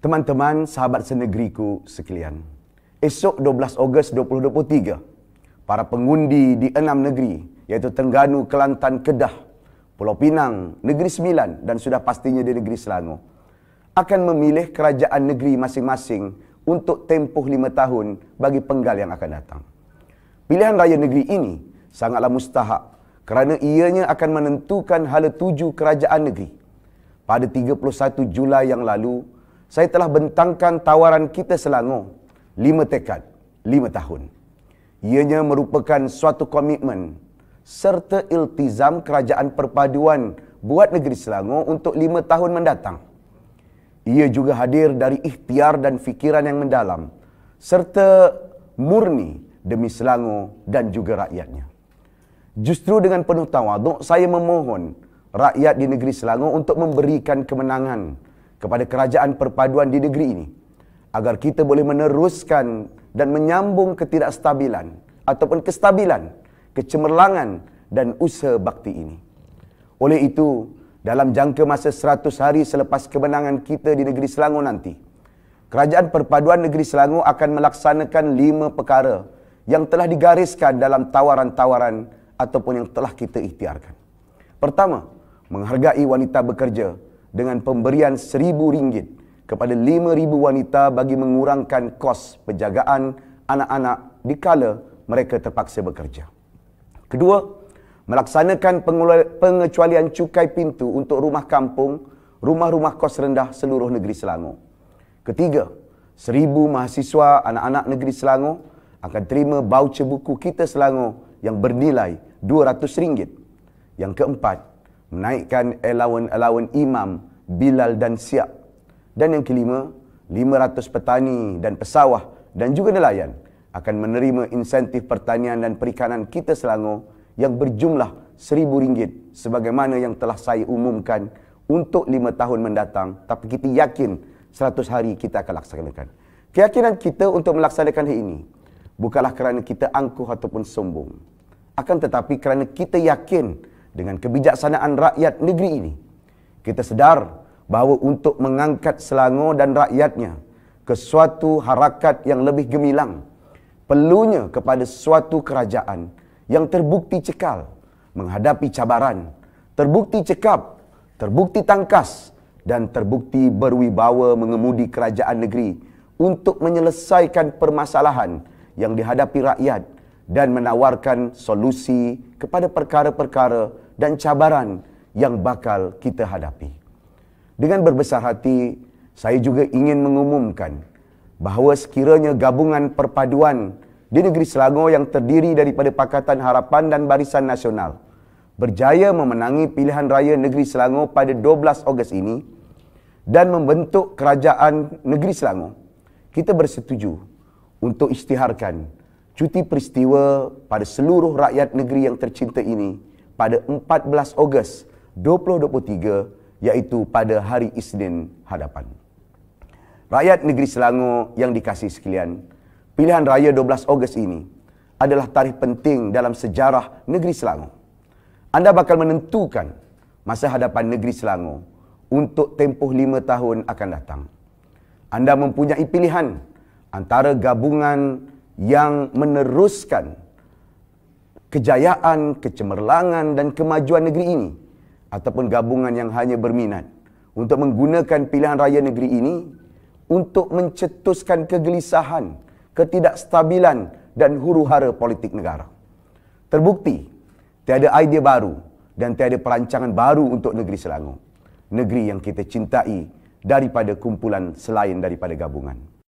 Teman-teman, sahabat senegriku sekalian. Esok 12 Ogos 2023, para pengundi di enam negeri iaitu Tengganu, Kelantan, Kedah, Pulau Pinang, Negeri Sembilan dan sudah pastinya di Negeri Selangor akan memilih kerajaan negeri masing-masing untuk tempoh lima tahun bagi penggal yang akan datang. Pilihan raya negeri ini sangatlah mustahak kerana ianya akan menentukan hala tuju kerajaan negeri. Pada 31 Julai yang lalu, saya telah bentangkan tawaran kita Selangor. Lima tekad, lima tahun. Ianya merupakan suatu komitmen serta iltizam kerajaan perpaduan buat negeri Selangor untuk lima tahun mendatang. Ia juga hadir dari ikhtiar dan fikiran yang mendalam serta murni demi Selangor dan juga rakyatnya. Justru dengan penuh tawaduk, saya memohon rakyat di negeri Selangor untuk memberikan kemenangan kepada kerajaan perpaduan di negeri ini agar kita boleh meneruskan dan menyambung ketidakstabilan ataupun kestabilan, kecemerlangan dan usaha bakti ini. Oleh itu, dalam jangka masa 100 hari selepas kemenangan kita di negeri Selangor nanti, Kerajaan Perpaduan Negeri Selangor akan melaksanakan lima perkara yang telah digariskan dalam tawaran-tawaran ataupun yang telah kita ikhtiarkan. Pertama, menghargai wanita bekerja dengan pemberian seribu ringgit kepada lima ribu wanita bagi mengurangkan kos penjagaan anak-anak di dikala mereka terpaksa bekerja. Kedua, melaksanakan pengecualian cukai pintu untuk rumah kampung, rumah-rumah kos rendah seluruh negeri Selangor. Ketiga, seribu mahasiswa anak-anak negeri Selangor akan terima baucer buku kita Selangor yang bernilai RM200. Yang keempat, menaikkan elawan-elawan imam Bilal dan Siak. Dan yang kelima, 500 petani dan pesawah dan juga nelayan akan menerima insentif pertanian dan perikanan kita Selangor yang berjumlah seribu ringgit sebagaimana yang telah saya umumkan untuk lima tahun mendatang tapi kita yakin seratus hari kita akan laksanakan. Keyakinan kita untuk melaksanakan hari ini bukanlah kerana kita angkuh ataupun sombong. Akan tetapi kerana kita yakin dengan kebijaksanaan rakyat negeri ini. Kita sedar bahawa untuk mengangkat Selangor dan rakyatnya ke suatu harakat yang lebih gemilang, perlunya kepada suatu kerajaan yang terbukti cekal menghadapi cabaran, terbukti cekap, terbukti tangkas dan terbukti berwibawa mengemudi kerajaan negeri untuk menyelesaikan permasalahan yang dihadapi rakyat, dan menawarkan solusi kepada perkara-perkara dan cabaran yang bakal kita hadapi. Dengan berbesar hati, saya juga ingin mengumumkan bahawa sekiranya gabungan perpaduan di negeri Selangor yang terdiri daripada Pakatan Harapan dan Barisan Nasional berjaya memenangi pilihan raya negeri Selangor pada 12 Ogos ini dan membentuk kerajaan negeri Selangor, kita bersetuju untuk istiharkan cuti peristiwa pada seluruh rakyat negeri yang tercinta ini pada 14 Ogos 2023 iaitu pada hari Isnin hadapan. Rakyat negeri Selangor yang dikasih sekalian, pilihan raya 12 Ogos ini adalah tarikh penting dalam sejarah negeri Selangor. Anda bakal menentukan masa hadapan negeri Selangor untuk tempoh lima tahun akan datang. Anda mempunyai pilihan antara gabungan yang meneruskan kejayaan, kecemerlangan dan kemajuan negeri ini ataupun gabungan yang hanya berminat untuk menggunakan pilihan raya negeri ini untuk mencetuskan kegelisahan, ketidakstabilan dan huru-hara politik negara. Terbukti, tiada idea baru dan tiada perancangan baru untuk negeri Selangor. Negeri yang kita cintai daripada kumpulan selain daripada gabungan.